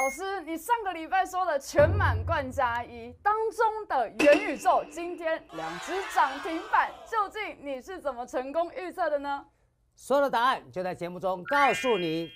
老师，你上个礼拜说的全满贯加一当中的元宇宙，今天两只涨停板，究竟你是怎么成功预测的呢？所有的答案就在节目中告诉你。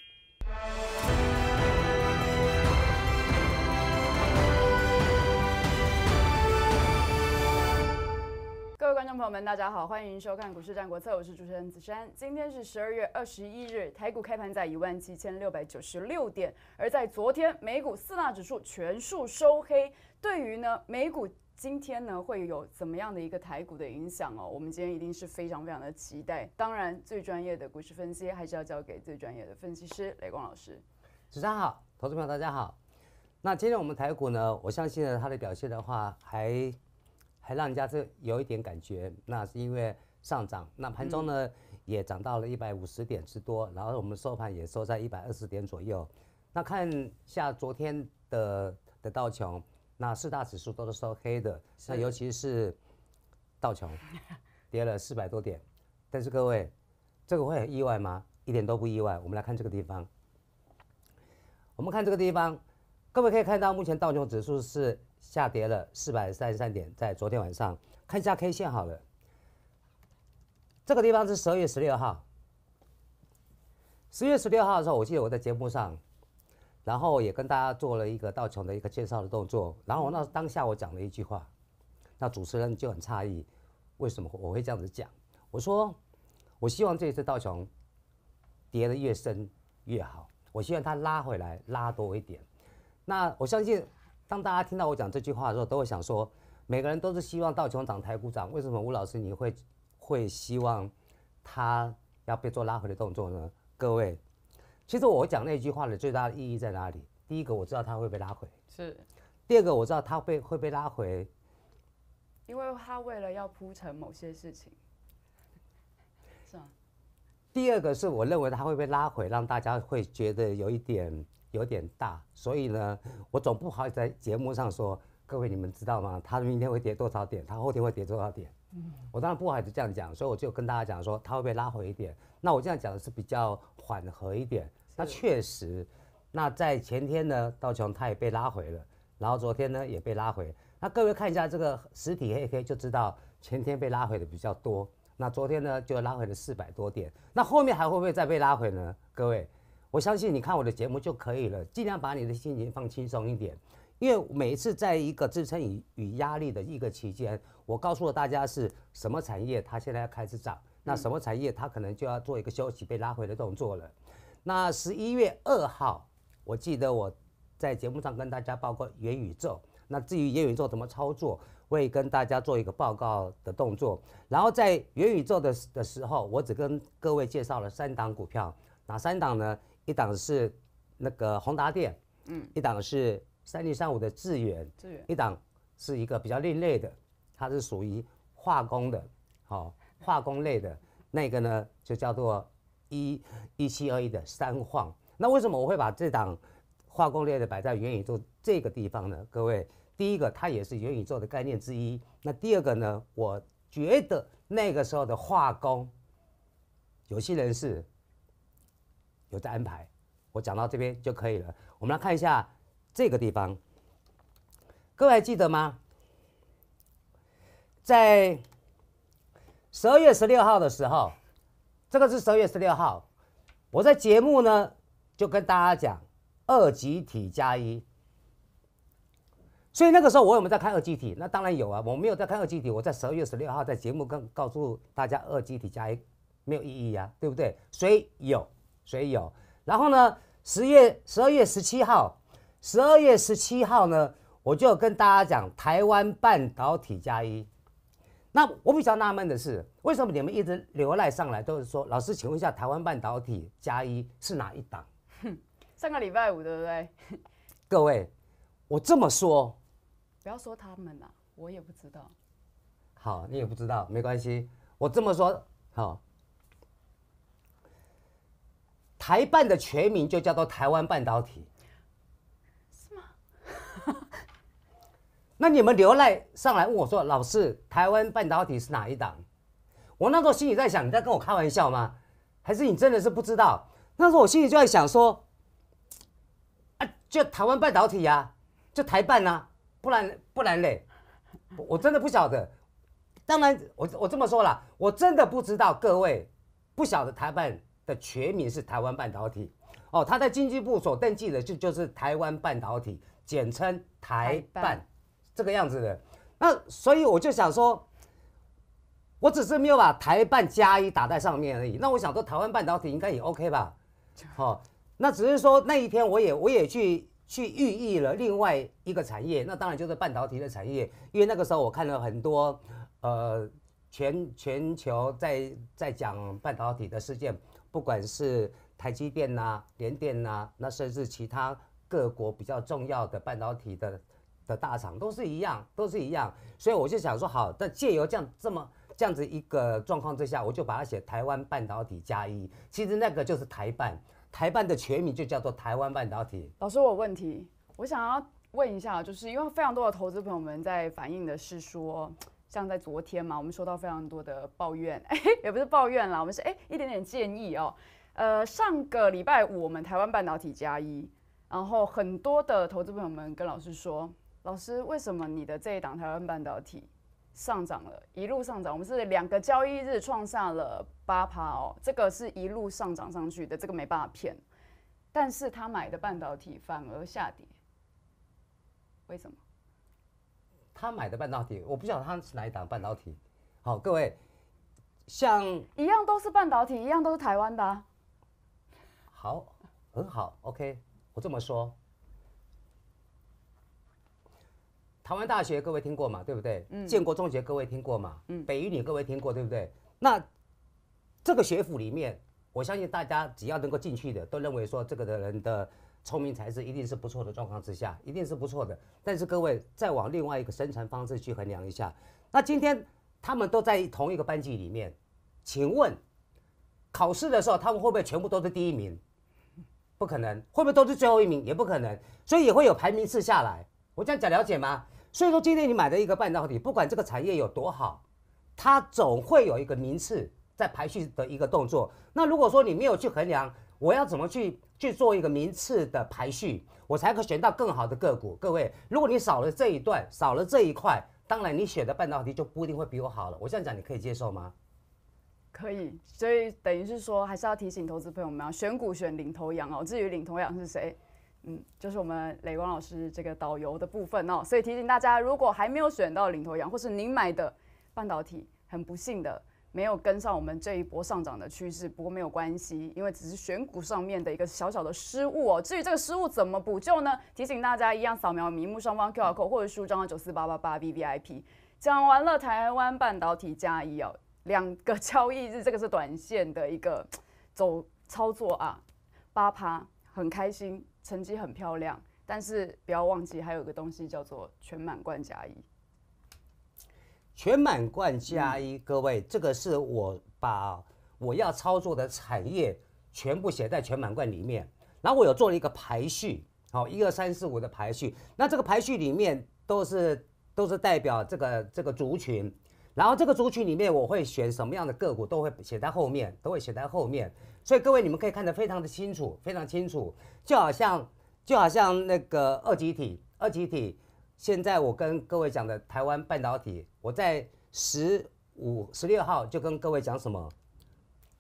各位观众朋友们，大家好，欢迎收看《股市战国策》，我是主持人子珊。今天是十二月二十一日，台股开盘在一万七千六百九十六点。而在昨天，美股四大指数全数收黑。对于呢，美股今天呢会有怎么样的一个台股的影响哦？我们今天一定是非常非常的期待。当然，最专业的股市分析还是要交给最专业的分析师雷光老师。子珊好，投资朋友大家好。那今天我们台股呢，我相信呢它的表现的话还。还让人家这有一点感觉，那是因为上涨。那盘中呢也涨到了一百五十点之多，然后我们收盘也收在一百二十点左右。那看下昨天的的道琼，那四大指数都是收黑的，那尤其是道琼 跌了四百多点。但是各位，这个会很意外吗？一点都不意外。我们来看这个地方，我们看这个地方，各位可以看到，目前道琼指数是。下跌了四百三十三点，在昨天晚上看一下 K 线好了。这个地方是十月十六号。十月十六号的时候，我记得我在节目上，然后也跟大家做了一个道琼的一个介绍的动作。然后我那当下我讲了一句话，那主持人就很诧异，为什么我会这样子讲？我说我希望这次道琼跌得越深越好，我希望它拉回来拉多一点。那我相信。当大家听到我讲这句话的时候，都会想说：每个人都是希望道琼涨台股涨，为什么吴老师你会会希望他要被做拉回的动作呢？各位，其实我讲那句话的最大的意义在哪里？第一个，我知道他会被拉回；是，第二个，我知道他被会被拉回，因为他为了要铺成某些事情，是吗？第二个是，我认为他会被拉回，让大家会觉得有一点。有点大，所以呢，我总不好在节目上说，各位你们知道吗？它明天会跌多少点？它后天会跌多少点？嗯，我当然不好意思这样讲，所以我就跟大家讲说，它会被拉回一点。那我这样讲的是比较缓和一点。那确实，那在前天呢，道琼它也被拉回了，然后昨天呢也被拉回。那各位看一下这个实体黑 K，就知道前天被拉回的比较多，那昨天呢就拉回了四百多点。那后面还会不会再被拉回呢？各位？我相信你看我的节目就可以了，尽量把你的心情放轻松一点，因为每一次在一个支撑与与压力的一个期间，我告诉了大家是什么产业它现在要开始涨，那什么产业它可能就要做一个休息被拉回的动作了。那十一月二号，我记得我在节目上跟大家报告元宇宙，那至于元宇宙怎么操作，会跟大家做一个报告的动作。然后在元宇宙的的时候，我只跟各位介绍了三档股票，哪三档呢？一档是那个宏达电，嗯，一档是三零三五的致远，致远，一档是一个比较另类的，它是属于化工的，好，化工类的那个呢，就叫做一一七二一的三晃。那为什么我会把这档化工类的摆在元宇宙这个地方呢？各位，第一个，它也是元宇宙的概念之一。那第二个呢，我觉得那个时候的化工，有些人是。有在安排，我讲到这边就可以了。我们来看一下这个地方，各位还记得吗？在十二月十六号的时候，这个是十二月十六号，我在节目呢就跟大家讲二级体加一。所以那个时候我有没有在看二级体？那当然有啊！我没有在看二级体，我在十二月十六号在节目跟告诉大家二级体加一没有意义呀，对不对？所以有。所以有。然后呢？十月十二月十七号，十二月十七号呢，我就跟大家讲台湾半导体加一。那我比较纳闷的是，为什么你们一直留赖上来都是说，老师，请问一下，台湾半导体加一是哪一档？上个礼拜五，对不对？各位，我这么说，不要说他们啦，我也不知道。好，你也不知道，没关系，我这么说好。台办的全名就叫做台湾半导体，是吗？那你们刘赖上来问我说：“老师，台湾半导体是哪一档？”我那时候心里在想：你在跟我开玩笑吗？还是你真的是不知道？那时候我心里就在想说：“啊，就台湾半导体呀，就台办呐，不然不然嘞，我真的不晓得。”当然，我我这么说了，我真的不知道各位不晓得台办。的全名是台湾半导体，哦，他在经济部所登记的就就是台湾半导体，简称台半，这个样子的。那所以我就想说，我只是没有把台半加一打在上面而已。那我想说台湾半导体应该也 OK 吧？好，那只是说那一天我也我也去去寓意了另外一个产业，那当然就是半导体的产业，因为那个时候我看了很多呃全全球在在讲半导体的事件。不管是台积电呐、联电呐，那甚至其他各国比较重要的半导体的的大厂都是一样，都是一样。所以我就想说，好，那借由这样这么这样子一个状况之下，我就把它写台湾半导体加一。其实那个就是台半，台半的全名就叫做台湾半导体。老师，我有问题，我想要问一下，就是因为非常多的投资朋友们在反映的是说。像在昨天嘛，我们收到非常多的抱怨，哎，也不是抱怨啦，我们是哎一点点建议哦。呃，上个礼拜五我们台湾半导体加一，然后很多的投资朋友们跟老师说，老师为什么你的这一档台湾半导体上涨了一路上涨，我们是两个交易日创下了八趴哦，这个是一路上涨上去的，这个没办法骗。但是他买的半导体反而下跌，为什么？他买的半导体，我不晓得他是哪一档半导体。好，各位，像一样都是半导体，一样都是台湾的。好，很好，OK。我这么说，台湾大学各位听过嘛？对不对？建国中学各位听过嘛？嗯，北一女各位听过对不对？那这个学府里面，我相信大家只要能够进去的，都认为说这个的人的。聪明才智一定是不错的状况之下，一定是不错的。但是各位再往另外一个生存方式去衡量一下，那今天他们都在同一个班级里面，请问考试的时候他们会不会全部都是第一名？不可能，会不会都是最后一名？也不可能，所以也会有排名次下来。我这样讲了解吗？所以说今天你买的一个半导体，不管这个产业有多好，它总会有一个名次在排序的一个动作。那如果说你没有去衡量，我要怎么去去做一个名次的排序，我才可选到更好的个股？各位，如果你少了这一段，少了这一块，当然你选的半导体就不一定会比我好了。我这样讲，你可以接受吗？可以，所以等于是说，还是要提醒投资朋友们啊，选股选领头羊哦。至于领头羊是谁，嗯，就是我们雷光老师这个导游的部分哦。所以提醒大家，如果还没有选到领头羊，或是您买的半导体很不幸的。没有跟上我们这一波上涨的趋势，不过没有关系，因为只是选股上面的一个小小的失误哦。至于这个失误怎么补救呢？提醒大家一样，扫描屏幕上方 QR code 或者输账号九四八八八 B B I P。讲完了台湾半导体加一哦，两个交易日，这个是短线的一个走操作啊，八趴很开心，成绩很漂亮，但是不要忘记还有一个东西叫做全满贯加一。全满贯加一，各位，这个是我把我要操作的产业全部写在全满贯里面，然后我有做了一个排序，好，一二三四五的排序，那这个排序里面都是都是代表这个这个族群，然后这个族群里面我会选什么样的个股都会写在后面，都会写在后面，所以各位你们可以看得非常的清楚，非常清楚，就好像就好像那个二级体，二级体。现在我跟各位讲的台湾半导体，我在十五、十六号就跟各位讲什么，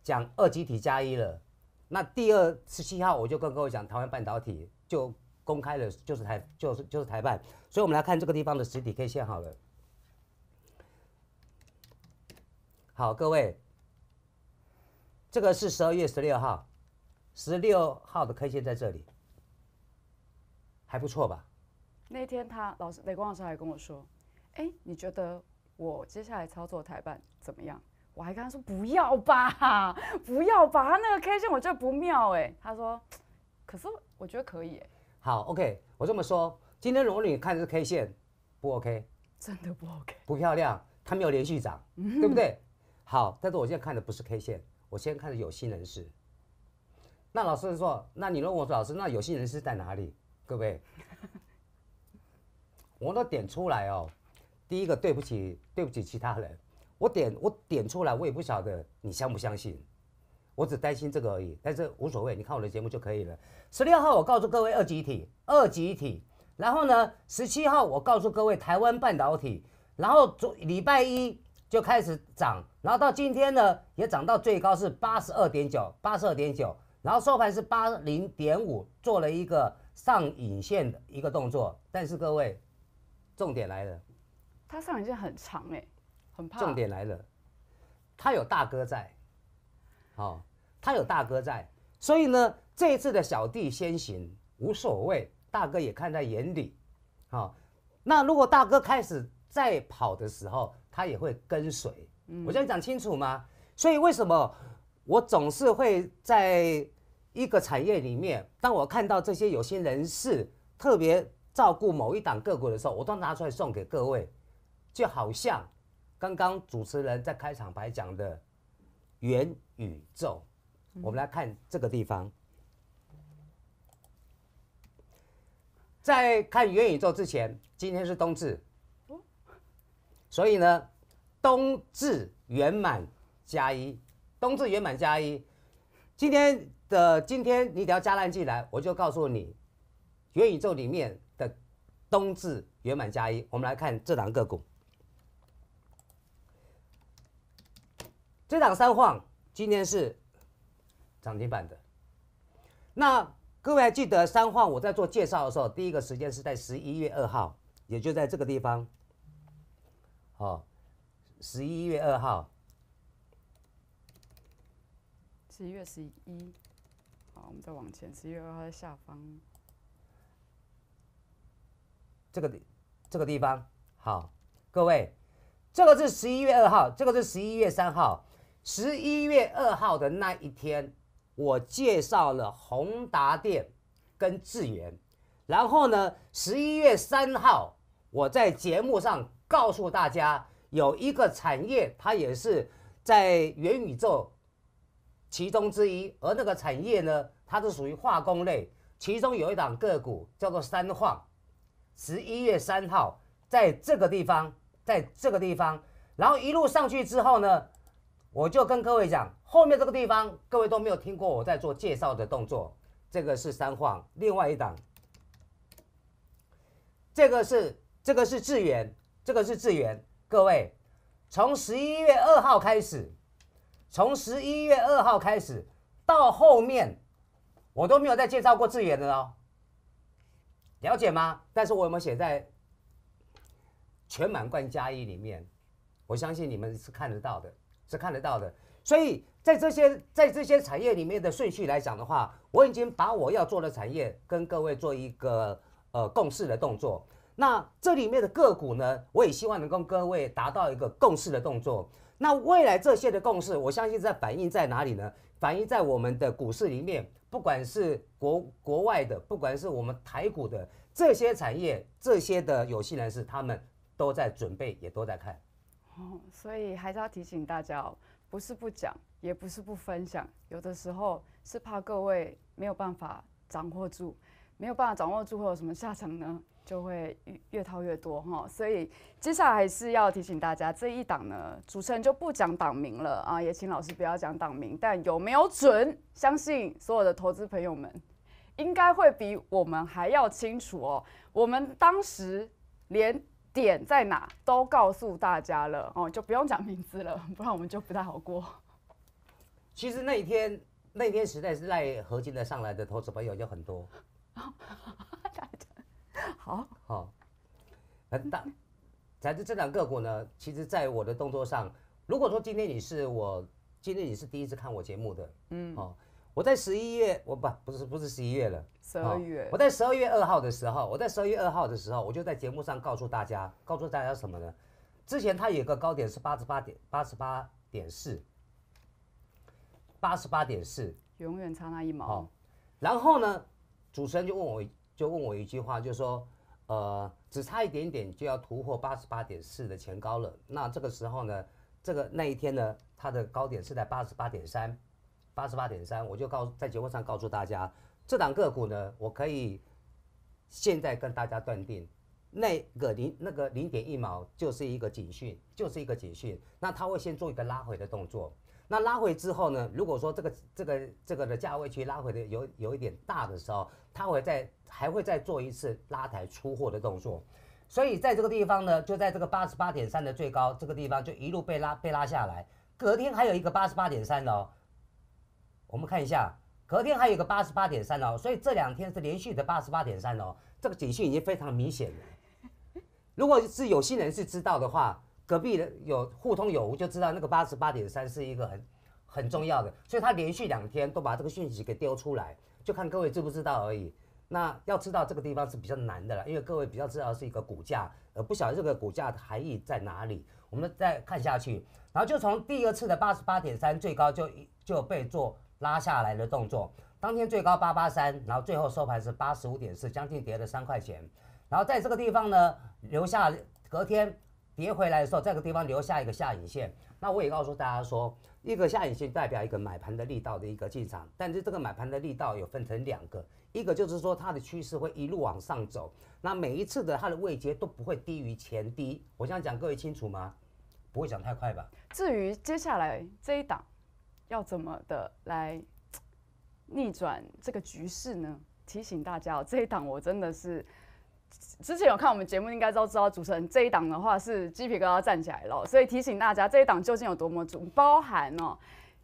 讲二级体加一了。那第二十七号我就跟各位讲，台湾半导体就公开了，就是台，就是就是台办。所以，我们来看这个地方的实体 K 线好了。好，各位，这个是十二月十六号，十六号的 K 线在这里，还不错吧？那天他老师雷光老师还跟我说：“哎，你觉得我接下来操作台板怎么样？”我还跟他说：“不要吧，不要吧，他那个 K 线我觉得不妙。”哎，他说：“可是我觉得可以。”好，OK，我这么说，今天如果你看的是 K 线，不 OK，真的不 OK，不漂亮，它没有连续涨，对不对？好，但是我现在看的不是 K 线，我先看的有心人士。那老师说：“那你如果说老师，那有心人士在哪里？”各位。我都点出来哦，第一个对不起，对不起其他人。我点我点出来，我也不晓得你相不相信，我只担心这个而已。但是无所谓，你看我的节目就可以了。十六号我告诉各位二级体，二级体。然后呢，十七号我告诉各位台湾半导体。然后昨礼拜一就开始涨，然后到今天呢也涨到最高是八十二点九，八十二点九。然后收盘是八零点五，做了一个上影线的一个动作。但是各位。重点来了，他上一镜很长哎，很怕。重点来了，他有大哥在，好，他有大哥在，所以呢，这一次的小弟先行无所谓，大哥也看在眼里，好。那如果大哥开始在跑的时候，他也会跟随。我这样讲清楚吗？所以为什么我总是会在一个产业里面，当我看到这些有心人士，特别。照顾某一档个股的时候，我都拿出来送给各位，就好像刚刚主持人在开场白讲的元宇宙。我们来看这个地方，在看元宇宙之前，今天是冬至，所以呢，冬至圆满加一，冬至圆满加一。今天的今天，你只要加进来，我就告诉你。元宇宙里面的冬至圆满加一，我们来看这档个股。这档三晃今天是涨停板的。那各位还记得三晃？我在做介绍的时候，第一个时间是在十一月二号，也就在这个地方。哦，十一月二号，十一月十一，好，我们再往前，十一月二号在下方。这个地，这个地方好，各位，这个是十一月二号，这个是十一月三号。十一月二号的那一天，我介绍了宏达电跟智源，然后呢，十一月三号，我在节目上告诉大家，有一个产业，它也是在元宇宙其中之一，而那个产业呢，它是属于化工类，其中有一档个股叫做三晃。十一月三号，在这个地方，在这个地方，然后一路上去之后呢，我就跟各位讲，后面这个地方各位都没有听过我在做介绍的动作，这个是三晃，另外一档，这个是这个是智远，这个是智远，各位从十一月二号开始，从十一月二号开始到后面，我都没有再介绍过智远的哦。了解吗？但是我有没有写在全满贯加一里面？我相信你们是看得到的，是看得到的。所以在这些在这些产业里面的顺序来讲的话，我已经把我要做的产业跟各位做一个呃共识的动作。那这里面的个股呢，我也希望能跟各位达到一个共识的动作。那未来这些的共识，我相信在反映在哪里呢？反映在我们的股市里面，不管是国国外的，不管是我们台股的这些产业，这些的有心人士，他们都在准备，也都在看。哦，所以还是要提醒大家，不是不讲，也不是不分享，有的时候是怕各位没有办法掌握住，没有办法掌握住会有什么下场呢？就会越套越多哈，所以接下来还是要提醒大家，这一档呢，主持人就不讲党名了啊，也请老师不要讲党名，但有没有准，相信所有的投资朋友们应该会比我们还要清楚哦。我们当时连点在哪都告诉大家了哦，就不用讲名字了，不然我们就不太好过。其实那天那天实在是赖合金的上来的投资朋友就很多。好好，那大，但是这两个股呢，其实，在我的动作上，如果说今天你是我，今天你是第一次看我节目的，嗯，哦，我在十一月，我不不是不是十一月了，十二月，我在十二月二号的时候，我在十二月二号的时候，我就在节目上告诉大家，告诉大家什么呢？之前它有个高点是八十八点八十八点四，八十八点四，永远差那一毛。然后呢，主持人就问我。就问我一句话，就说，呃，只差一点点就要突破八十八点四的前高了。那这个时候呢，这个那一天呢，它的高点是在八十八点三，八十八点三。我就告在节目上告诉大家，这档个股呢，我可以现在跟大家断定，那个零那个零点一毛就是一个警讯，就是一个警讯。那它会先做一个拉回的动作。那拉回之后呢？如果说这个这个这个的价位去拉回的有有一点大的时候，它会再还会再做一次拉抬出货的动作，所以在这个地方呢，就在这个八十八点三的最高这个地方，就一路被拉被拉下来。隔天还有一个八十八点三哦，我们看一下，隔天还有一个八十八点三哦，所以这两天是连续的八十八点三哦，这个警讯已经非常明显了。如果是有心人士知道的话。隔壁的有互通有无就知道那个八十八点三是一个很很重要的，所以他连续两天都把这个讯息给丢出来，就看各位知不知道而已。那要知道这个地方是比较难的了，因为各位比较知道是一个股价，而不晓得这个股价的含义在哪里。我们再看下去，然后就从第二次的八十八点三最高就就被做拉下来的动作，当天最高八八三，然后最后收盘是八十五点四，将近跌了三块钱。然后在这个地方呢，留下隔天。跌回来的时候，在这个地方留下一个下影线。那我也告诉大家说，一个下影线代表一个买盘的力道的一个进场。但是这个买盘的力道有分成两个，一个就是说它的趋势会一路往上走。那每一次的它的位阶都不会低于前低。我想讲各位清楚吗？不会讲太快吧？至于接下来这一档要怎么的来逆转这个局势呢？提醒大家，这一档我真的是。之前有看我们节目，应该都知道主持人这一档的话是鸡皮疙瘩站起来了，所以提醒大家这一档究竟有多么足，包含哦。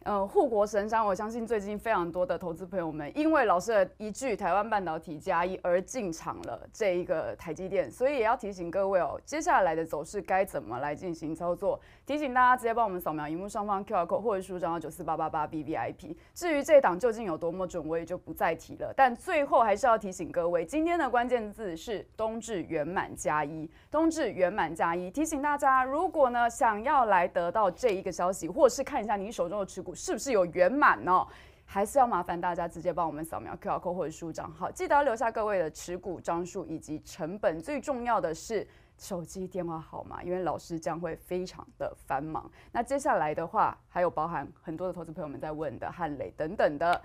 嗯，护国神山，我相信最近非常多的投资朋友们，因为老师的一句“台湾半导体加一”而进场了这一个台积电，所以也要提醒各位哦，接下来的走势该怎么来进行操作？提醒大家直接帮我们扫描荧幕上方 QR code 或者输账号九四八八八 B B I P。至于这档究竟有多么准，我也就不再提了。但最后还是要提醒各位，今天的关键字是冬至圆满加一，冬至圆满加一。提醒大家，如果呢想要来得到这一个消息，或是看一下你手中的持股。是不是有圆满呢？还是要麻烦大家直接帮我们扫描 Q code 或输入账号，记得要留下各位的持股张数以及成本，最重要的是手机电话号码，因为老师将会非常的繁忙。那接下来的话，还有包含很多的投资朋友们在问的汉磊等等的，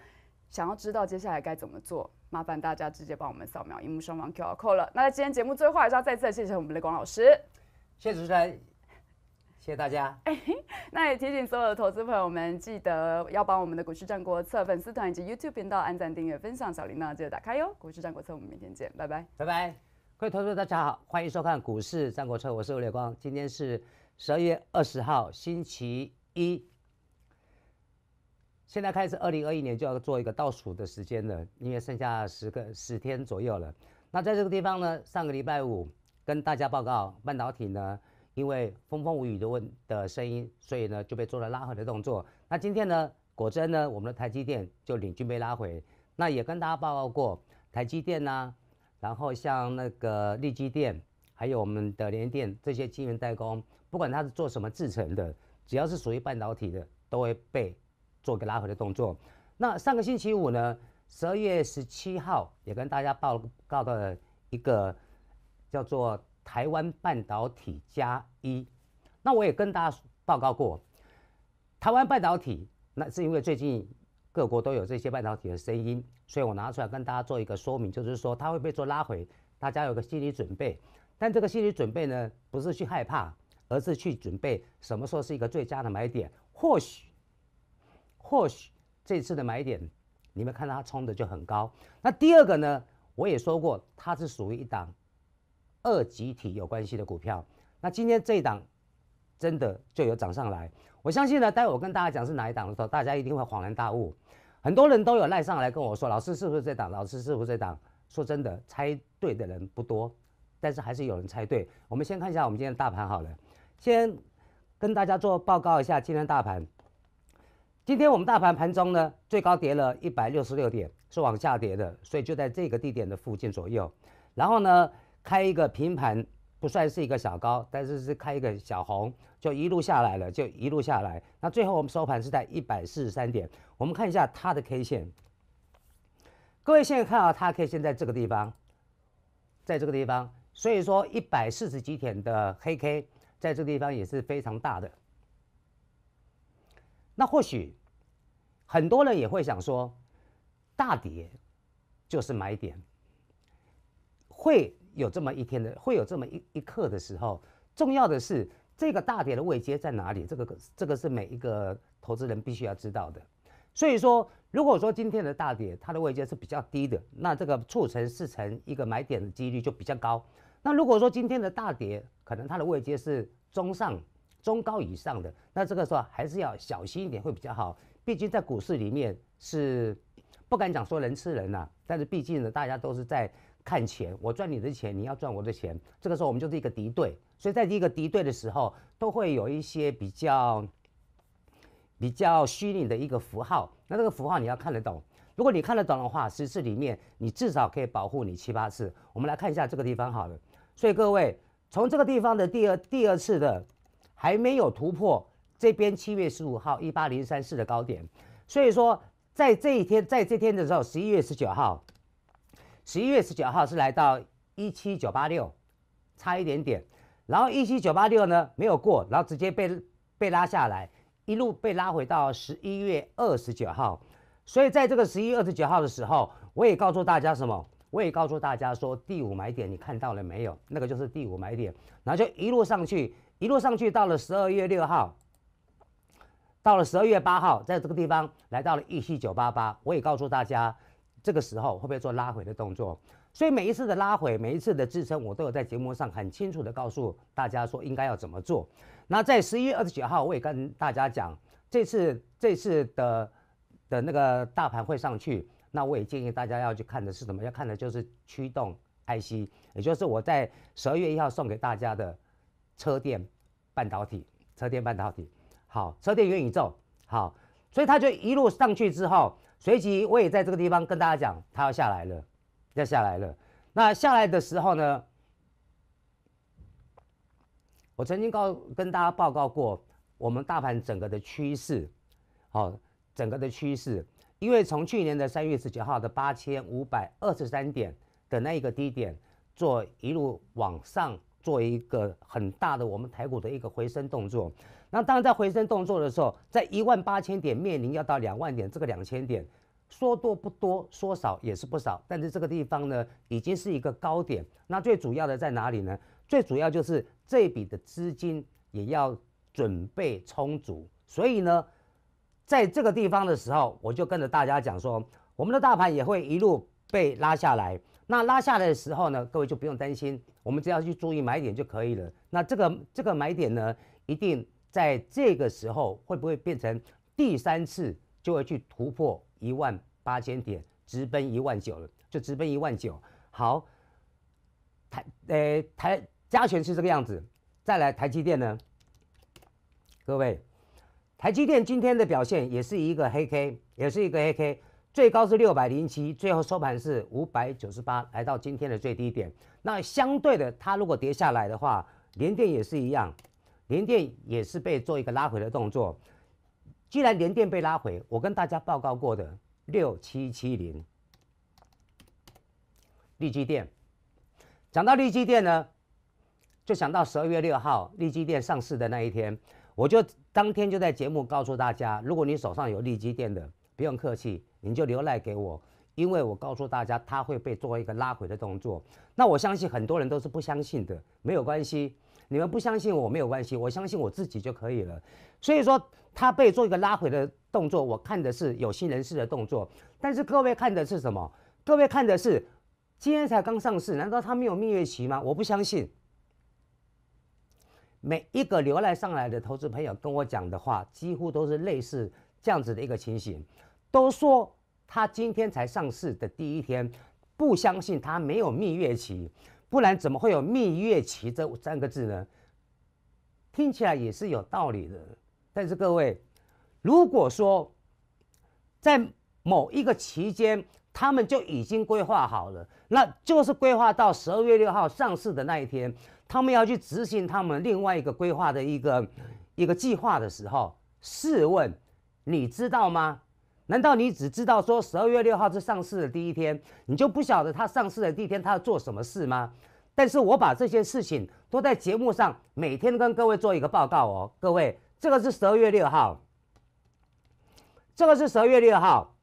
想要知道接下来该怎么做，麻烦大家直接帮我们扫描荧幕上方 Q Q 了。那在今天节目最后是要再次谢谢我们的光老师，谢谢主持人。谢谢大家。哎，那也提醒所有的投资朋友们，记得要帮我们的《股市战国策》粉丝团以及 YouTube 频道按赞、订阅、分享。小铃铛记得打开哟。《股市战国策》，我们明天见，拜拜。拜拜，各位投资大家好，欢迎收看《股市战国策》，我是吴烈光。今天是十二月二十号，星期一。现在开始，二零二一年就要做一个倒数的时间了，因为剩下十个十天左右了。那在这个地方呢，上个礼拜五跟大家报告半导体呢。因为风风无雨的问的声音，所以呢就被做了拉回的动作。那今天呢，果真呢，我们的台积电就领军被拉回。那也跟大家报告过，台积电呢，然后像那个立积电，还有我们的联电这些晶圆代工，不管它是做什么制成的，只要是属于半导体的，都会被做个拉回的动作。那上个星期五呢，十二月十七号，也跟大家报告的一个叫做。台湾半导体加一，那我也跟大家报告过，台湾半导体，那是因为最近各国都有这些半导体的声音，所以我拿出来跟大家做一个说明，就是说它会被做拉回，大家有个心理准备。但这个心理准备呢，不是去害怕，而是去准备什么时候是一个最佳的买点。或许，或许这次的买点，你们看到它冲的就很高。那第二个呢，我也说过，它是属于一档。二集体有关系的股票，那今天这一档真的就有涨上来。我相信呢，待会我跟大家讲是哪一档的时候，大家一定会恍然大悟。很多人都有赖上来跟我说：“老师是不是这档？老师是不是这档？”说真的，猜对的人不多，但是还是有人猜对。我们先看一下我们今天的大盘好了，先跟大家做报告一下今天大盘。今天我们大盘盘中呢，最高跌了一百六十六点，是往下跌的，所以就在这个地点的附近左右。然后呢？开一个平盘不算是一个小高，但是是开一个小红，就一路下来了，就一路下来。那最后我们收盘是在一百四十三点。我们看一下它的 K 线，各位现在看到它 K 线在这个地方，在这个地方。所以说一百四十几点的黑 K 在这个地方也是非常大的。那或许很多人也会想说，大跌就是买点，会。有这么一天的，会有这么一一刻的时候。重要的是这个大跌的位阶在哪里？这个这个是每一个投资人必须要知道的。所以说，如果说今天的大跌它的位阶是比较低的，那这个促成市成一个买点的几率就比较高。那如果说今天的大跌可能它的位阶是中上、中高以上的，那这个时候还是要小心一点会比较好。毕竟在股市里面是不敢讲说人吃人呐，但是毕竟呢，大家都是在。看钱，我赚你的钱，你要赚我的钱。这个时候我们就是一个敌对，所以在一个敌对的时候，都会有一些比较比较虚拟的一个符号。那这个符号你要看得懂，如果你看得懂的话，十次里面你至少可以保护你七八次。我们来看一下这个地方好了。所以各位，从这个地方的第二第二次的还没有突破这边七月十五号一八零三四的高点，所以说在这一天，在这天的时候，十一月十九号。十一月十九号是来到一七九八六，差一点点，然后一七九八六呢没有过，然后直接被被拉下来，一路被拉回到十一月二十九号，所以在这个十一月二十九号的时候，我也告诉大家什么？我也告诉大家说第五买点你看到了没有？那个就是第五买点，然后就一路上去，一路上去到了十二月六号，到了十二月八号，在这个地方来到了一七九八八，我也告诉大家。这个时候会不会做拉回的动作？所以每一次的拉回，每一次的支撑，我都有在节目上很清楚的告诉大家说应该要怎么做。那在十一月二十九号，我也跟大家讲，这次这次的的那个大盘会上去，那我也建议大家要去看的是什么？要看的就是驱动 IC，也就是我在十二月一号送给大家的车电半导体、车电半导体，好，车电元宇宙，好，所以它就一路上去之后。随即，我也在这个地方跟大家讲，它要下来了，要下来了。那下来的时候呢，我曾经告跟大家报告过，我们大盘整个的趋势，好，整个的趋势，因为从去年的三月十九号的八千五百二十三点的那一个低点，做一路往上。做一个很大的我们台股的一个回升动作，那当然在回升动作的时候，在一万八千点面临要到两万点这个两千点，说多不多，说少也是不少，但是这个地方呢，已经是一个高点。那最主要的在哪里呢？最主要就是这笔的资金也要准备充足，所以呢，在这个地方的时候，我就跟着大家讲说，我们的大盘也会一路被拉下来。那拉下来的时候呢，各位就不用担心，我们只要去注意买点就可以了。那这个这个买点呢，一定在这个时候会不会变成第三次就会去突破一万八千点，直奔一万九了？就直奔一万九。好，台诶台加权是这个样子。再来台积电呢？各位，台积电今天的表现也是一个黑 K，也是一个黑 K。最高是六百零七，最后收盘是五百九十八，来到今天的最低点。那相对的，它如果跌下来的话，联电也是一样，联电也是被做一个拉回的动作。既然联电被拉回，我跟大家报告过的六七七零利基电，讲到利基电呢，就想到十二月六号利基电上市的那一天，我就当天就在节目告诉大家，如果你手上有利基电的。不用客气，你就留赖给我，因为我告诉大家，他会被做一个拉回的动作。那我相信很多人都是不相信的，没有关系，你们不相信我没有关系，我相信我自己就可以了。所以说，他被做一个拉回的动作，我看的是有心人士的动作，但是各位看的是什么？各位看的是，今天才刚上市，难道他没有蜜月期吗？我不相信。每一个留赖上来的投资朋友跟我讲的话，几乎都是类似这样子的一个情形。都说他今天才上市的第一天，不相信他没有蜜月期，不然怎么会有蜜月期这三个字呢？听起来也是有道理的。但是各位，如果说在某一个期间，他们就已经规划好了，那就是规划到十二月六号上市的那一天，他们要去执行他们另外一个规划的一个一个计划的时候，试问你知道吗？难道你只知道说十二月六号是上市的第一天，你就不晓得它上市的第一天它要做什么事吗？但是我把这些事情都在节目上每天跟各位做一个报告哦，各位，这个是十二月六号，这个是十二月六号，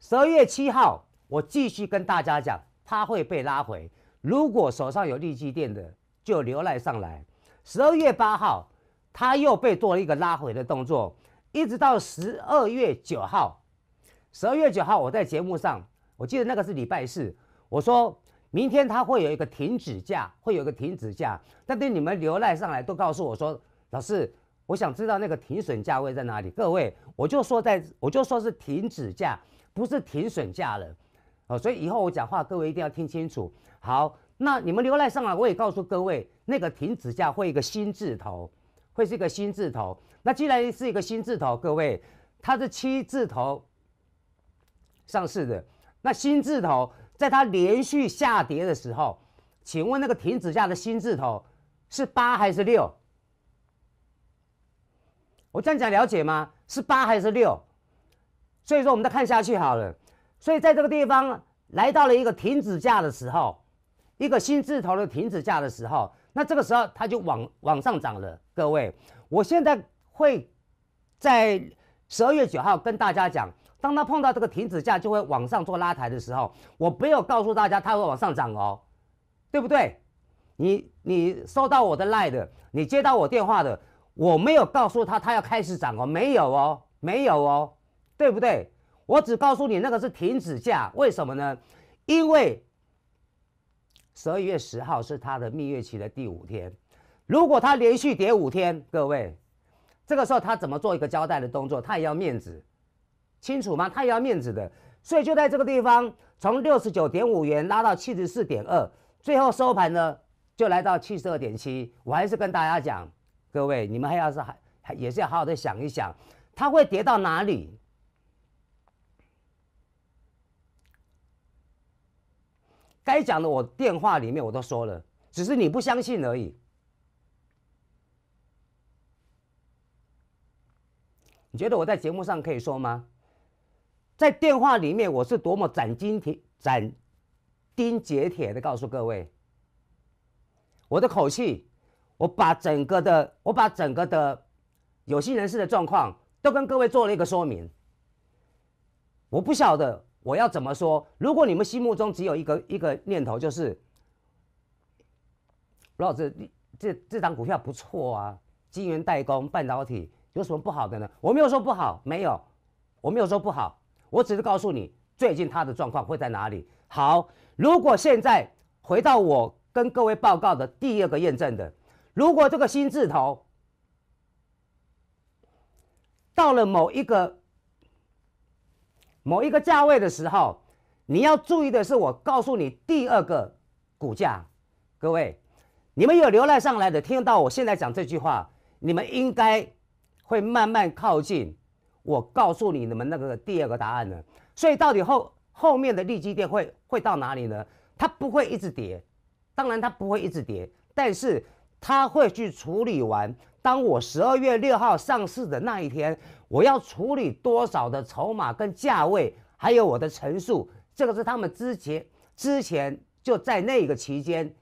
十二月七号我继续跟大家讲它会被拉回，如果手上有利基电的就留来上来，十二月八号它又被做了一个拉回的动作。一直到十二月九号，十二月九号我在节目上，我记得那个是礼拜四，我说明天它会有一个停止价，会有一个停止价。但对你们留赖上来都告诉我说，老师，我想知道那个停损价位在哪里？各位，我就说在，我就说是停止价，不是停损价了。哦，所以以后我讲话，各位一定要听清楚。好，那你们留赖上来，我也告诉各位，那个停止价会一个新字头。会是一个新字头，那既然是一个新字头，各位，它是七字头上市的，那新字头在它连续下跌的时候，请问那个停止价的新字头是八还是六？我这样讲了解吗？是八还是六？所以说我们再看下去好了。所以在这个地方来到了一个停止价的时候，一个新字头的停止价的时候。那这个时候它就往往上涨了，各位，我现在会在十二月九号跟大家讲，当它碰到这个停止价就会往上做拉抬的时候，我没有告诉大家它会往上涨哦，对不对？你你收到我的赖的，你接到我电话的，我没有告诉他他要开始涨哦，没有哦，没有哦，对不对？我只告诉你那个是停止价，为什么呢？因为。十二月十号是他的蜜月期的第五天，如果他连续跌五天，各位，这个时候他怎么做一个交代的动作？他也要面子，清楚吗？他也要面子的，所以就在这个地方，从六十九点五元拉到七十四点二，最后收盘呢就来到七十二点七。我还是跟大家讲，各位，你们还要是还也是要好好的想一想，它会跌到哪里？该讲的我电话里面我都说了，只是你不相信而已。你觉得我在节目上可以说吗？在电话里面我是多么斩钉铁、斩钉截铁的告诉各位，我的口气，我把整个的，我把整个的有心人士的状况都跟各位做了一个说明。我不晓得。我要怎么说？如果你们心目中只有一个一个念头，就是罗老师，这这这张股票不错啊，金源代工、半导体有什么不好的呢？我没有说不好，没有，我没有说不好，我只是告诉你最近它的状况会在哪里。好，如果现在回到我跟各位报告的第二个验证的，如果这个新字头到了某一个。某一个价位的时候，你要注意的是，我告诉你第二个股价，各位，你们有浏览上来的，听到我现在讲这句话，你们应该会慢慢靠近。我告诉你们那个第二个答案呢。所以到底后后面的利基店会会到哪里呢？它不会一直跌，当然它不会一直跌，但是它会去处理完。当我十二月六号上市的那一天。我要处理多少的筹码跟价位，还有我的陈述，这个是他们之前之前就在那个期间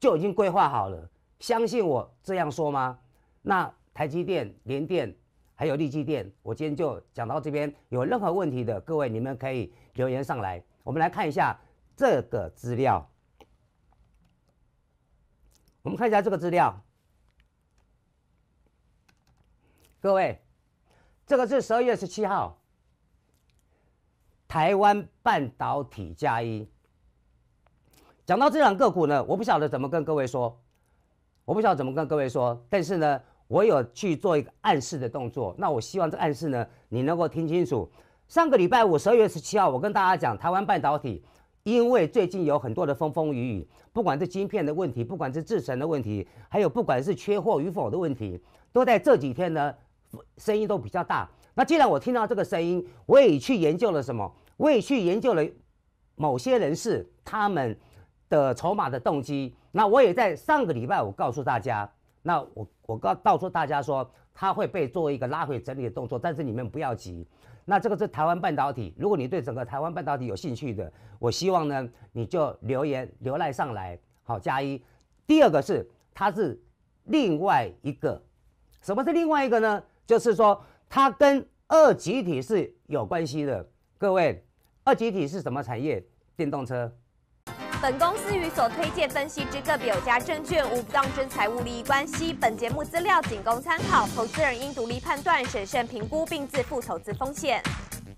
就已经规划好了。相信我这样说吗？那台积电、联电还有利基电，我今天就讲到这边。有任何问题的各位，你们可以留言上来。我们来看一下这个资料，我们看一下这个资料，各位。这个是十二月十七号，台湾半导体加一。讲到这两个股呢，我不晓得怎么跟各位说，我不晓得怎么跟各位说，但是呢，我有去做一个暗示的动作。那我希望这暗示呢，你能够听清楚。上个礼拜五，十二月十七号，我跟大家讲，台湾半导体，因为最近有很多的风风雨雨，不管是晶片的问题，不管是制程的问题，还有不管是缺货与否的问题，都在这几天呢。声音都比较大。那既然我听到这个声音，我也去研究了什么？我也去研究了某些人士他们的筹码的动机。那我也在上个礼拜，我告诉大家，那我我告告诉大家说，他会被做一个拉回整理的动作。但是你们不要急。那这个是台湾半导体。如果你对整个台湾半导体有兴趣的，我希望呢，你就留言留赖上来，好加一。第二个是它是另外一个，什么是另外一个呢？就是说，它跟二级体是有关系的。各位，二级体是什么产业？电动车。本公司与所推荐分析之个别有价证券无不当之财务利益关系。本节目资料仅供参考，投资人应独立判断、审慎评估并自负投资风险。